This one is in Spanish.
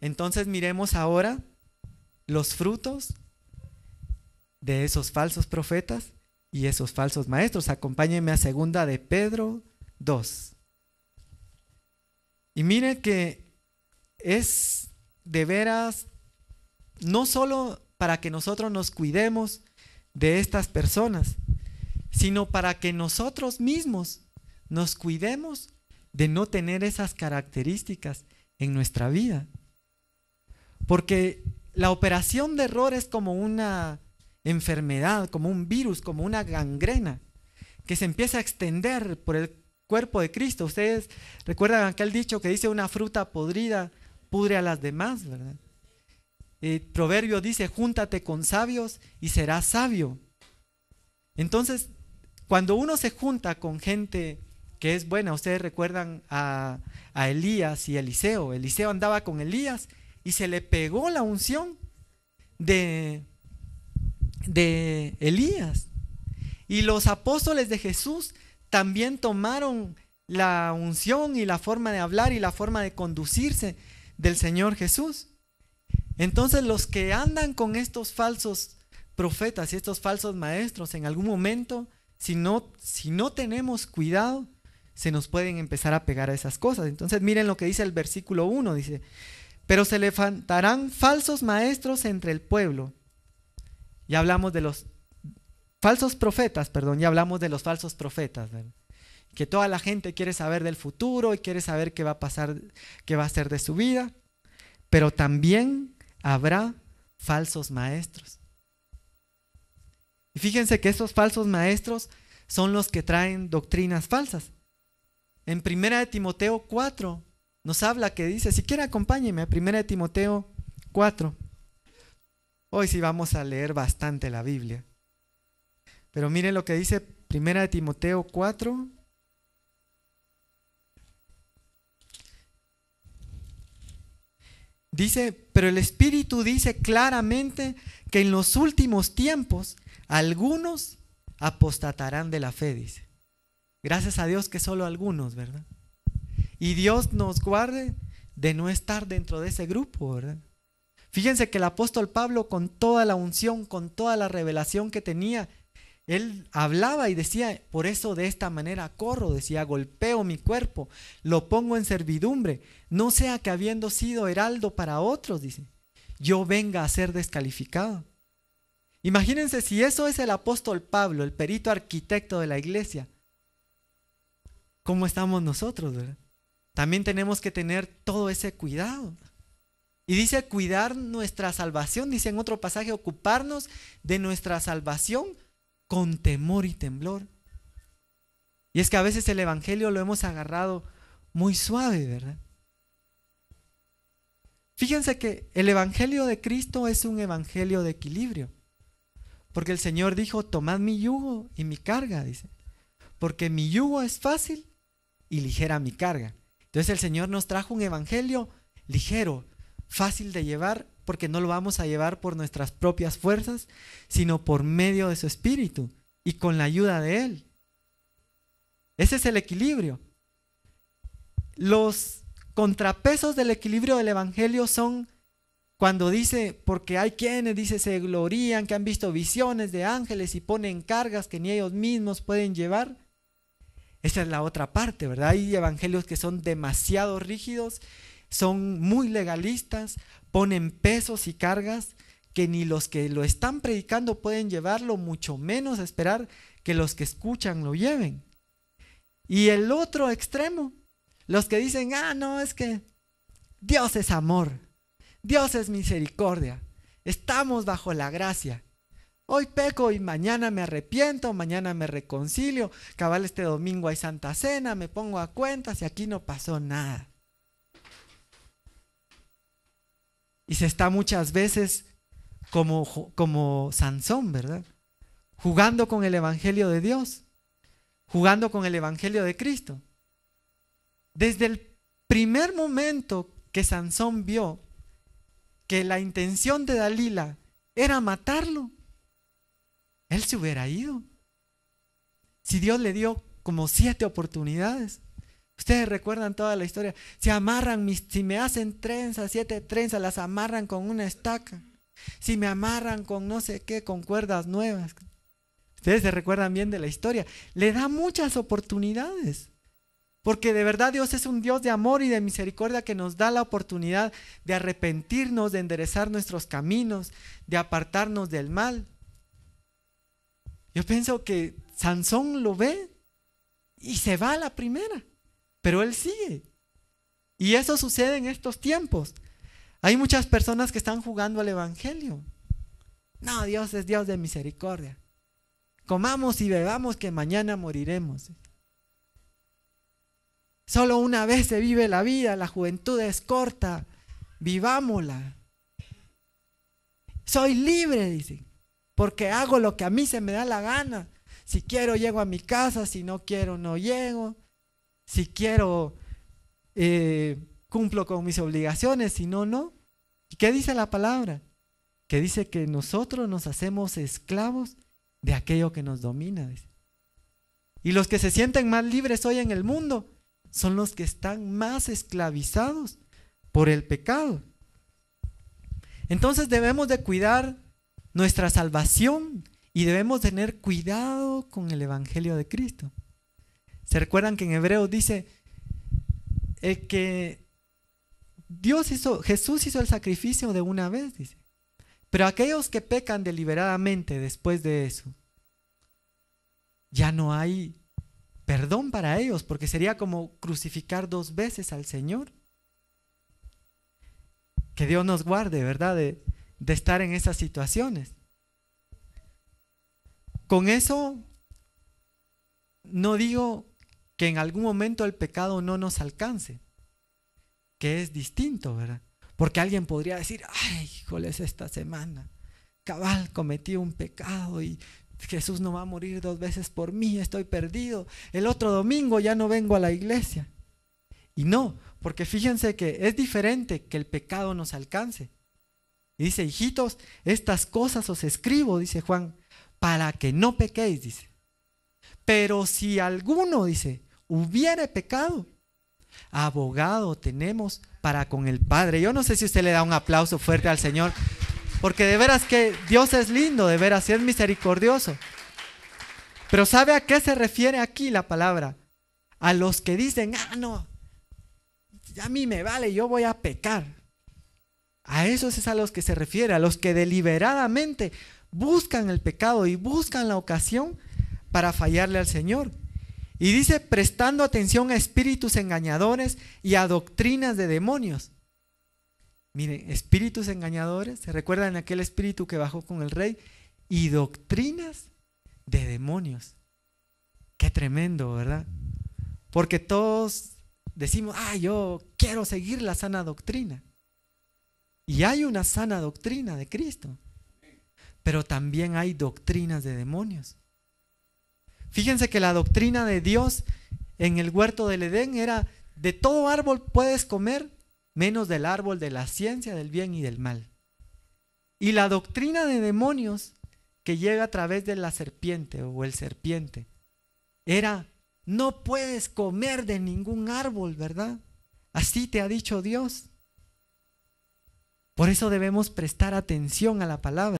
Entonces miremos ahora los frutos de esos falsos profetas y esos falsos maestros. Acompáñenme a segunda de Pedro 2. Y mire que es de veras no solo para que nosotros nos cuidemos de estas personas, sino para que nosotros mismos nos cuidemos de no tener esas características en nuestra vida. Porque la operación de error es como una enfermedad, como un virus, como una gangrena que se empieza a extender por el cuerpo de Cristo. Ustedes recuerdan aquel dicho que dice una fruta podrida pudre a las demás, ¿verdad? El proverbio dice, júntate con sabios y serás sabio. Entonces, cuando uno se junta con gente que es buena. Ustedes recuerdan a, a Elías y Eliseo. Eliseo andaba con Elías y se le pegó la unción de, de Elías. Y los apóstoles de Jesús también tomaron la unción y la forma de hablar y la forma de conducirse del Señor Jesús. Entonces los que andan con estos falsos profetas y estos falsos maestros en algún momento, si no, si no tenemos cuidado, se nos pueden empezar a pegar a esas cosas. Entonces miren lo que dice el versículo 1, dice, pero se levantarán falsos maestros entre el pueblo. Ya hablamos de los falsos profetas, perdón, ya hablamos de los falsos profetas, que toda la gente quiere saber del futuro y quiere saber qué va a pasar, qué va a ser de su vida, pero también habrá falsos maestros. Y fíjense que esos falsos maestros son los que traen doctrinas falsas en Primera de Timoteo 4 nos habla que dice, si quiere acompáñeme a Primera de Timoteo 4. Hoy sí vamos a leer bastante la Biblia. Pero miren lo que dice Primera de Timoteo 4. Dice, pero el Espíritu dice claramente que en los últimos tiempos algunos apostatarán de la fe, dice Gracias a Dios que solo algunos, ¿verdad? Y Dios nos guarde de no estar dentro de ese grupo, ¿verdad? Fíjense que el apóstol Pablo con toda la unción, con toda la revelación que tenía, él hablaba y decía, por eso de esta manera corro, decía, golpeo mi cuerpo, lo pongo en servidumbre, no sea que habiendo sido heraldo para otros, dice, yo venga a ser descalificado. Imagínense si eso es el apóstol Pablo, el perito arquitecto de la iglesia, cómo estamos nosotros, ¿verdad? También tenemos que tener todo ese cuidado. Y dice cuidar nuestra salvación, dice en otro pasaje, ocuparnos de nuestra salvación con temor y temblor. Y es que a veces el Evangelio lo hemos agarrado muy suave, ¿verdad? Fíjense que el Evangelio de Cristo es un Evangelio de equilibrio. Porque el Señor dijo, tomad mi yugo y mi carga, dice. Porque mi yugo es fácil y ligera mi carga. Entonces el Señor nos trajo un evangelio ligero, fácil de llevar, porque no lo vamos a llevar por nuestras propias fuerzas, sino por medio de su Espíritu y con la ayuda de Él. Ese es el equilibrio. Los contrapesos del equilibrio del Evangelio son cuando dice, porque hay quienes, dice, se glorían, que han visto visiones de ángeles y ponen cargas que ni ellos mismos pueden llevar. Esa es la otra parte, ¿verdad? Hay evangelios que son demasiado rígidos, son muy legalistas, ponen pesos y cargas que ni los que lo están predicando pueden llevarlo, mucho menos esperar que los que escuchan lo lleven. Y el otro extremo, los que dicen, ah, no, es que Dios es amor, Dios es misericordia, estamos bajo la gracia. Hoy peco y mañana me arrepiento, mañana me reconcilio, cabal este domingo hay Santa Cena, me pongo a cuentas y aquí no pasó nada. Y se está muchas veces como, como Sansón, ¿verdad? Jugando con el Evangelio de Dios, jugando con el Evangelio de Cristo. Desde el primer momento que Sansón vio que la intención de Dalila era matarlo, él se hubiera ido. Si Dios le dio como siete oportunidades. Ustedes recuerdan toda la historia. Si amarran, mis, si me hacen trenzas, siete trenzas, las amarran con una estaca. Si me amarran con no sé qué, con cuerdas nuevas. Ustedes se recuerdan bien de la historia. Le da muchas oportunidades. Porque de verdad Dios es un Dios de amor y de misericordia que nos da la oportunidad de arrepentirnos, de enderezar nuestros caminos, de apartarnos del mal. Yo pienso que Sansón lo ve y se va a la primera, pero él sigue. Y eso sucede en estos tiempos. Hay muchas personas que están jugando al Evangelio. No, Dios es Dios de misericordia. Comamos y bebamos que mañana moriremos. Solo una vez se vive la vida, la juventud es corta, vivámosla. Soy libre, dicen porque hago lo que a mí se me da la gana. Si quiero llego a mi casa, si no quiero no llego. Si quiero eh, cumplo con mis obligaciones, si no, no. ¿Y qué dice la palabra? Que dice que nosotros nos hacemos esclavos de aquello que nos domina. Y los que se sienten más libres hoy en el mundo son los que están más esclavizados por el pecado. Entonces debemos de cuidar nuestra salvación y debemos tener cuidado con el Evangelio de Cristo. ¿Se recuerdan que en Hebreos dice que Dios hizo, Jesús hizo el sacrificio de una vez, dice. Pero aquellos que pecan deliberadamente después de eso, ya no hay perdón para ellos, porque sería como crucificar dos veces al Señor. Que Dios nos guarde, ¿verdad? De, de estar en esas situaciones. Con eso no digo que en algún momento el pecado no nos alcance, que es distinto, ¿verdad? Porque alguien podría decir, ay, híjoles, esta semana, cabal, cometí un pecado y Jesús no va a morir dos veces por mí, estoy perdido. El otro domingo ya no vengo a la iglesia. Y no, porque fíjense que es diferente que el pecado nos alcance dice, hijitos, estas cosas os escribo, dice Juan, para que no pequéis, dice. Pero si alguno, dice, hubiere pecado, abogado tenemos para con el Padre. Yo no sé si usted le da un aplauso fuerte al Señor, porque de veras que Dios es lindo, de veras, es misericordioso. Pero ¿sabe a qué se refiere aquí la palabra? A los que dicen, ah, no, a mí me vale, yo voy a pecar. A esos es a los que se refiere, a los que deliberadamente buscan el pecado y buscan la ocasión para fallarle al Señor. Y dice, prestando atención a espíritus engañadores y a doctrinas de demonios. Miren, espíritus engañadores, ¿se recuerdan aquel espíritu que bajó con el rey? Y doctrinas de demonios. Qué tremendo, ¿verdad? Porque todos decimos, ah, yo quiero seguir la sana doctrina. Y hay una sana doctrina de Cristo, pero también hay doctrinas de demonios. Fíjense que la doctrina de Dios en el huerto del Edén era, de todo árbol puedes comer, menos del árbol de la ciencia del bien y del mal. Y la doctrina de demonios que llega a través de la serpiente o el serpiente era, no puedes comer de ningún árbol, ¿verdad? Así te ha dicho Dios. Por eso debemos prestar atención a la palabra.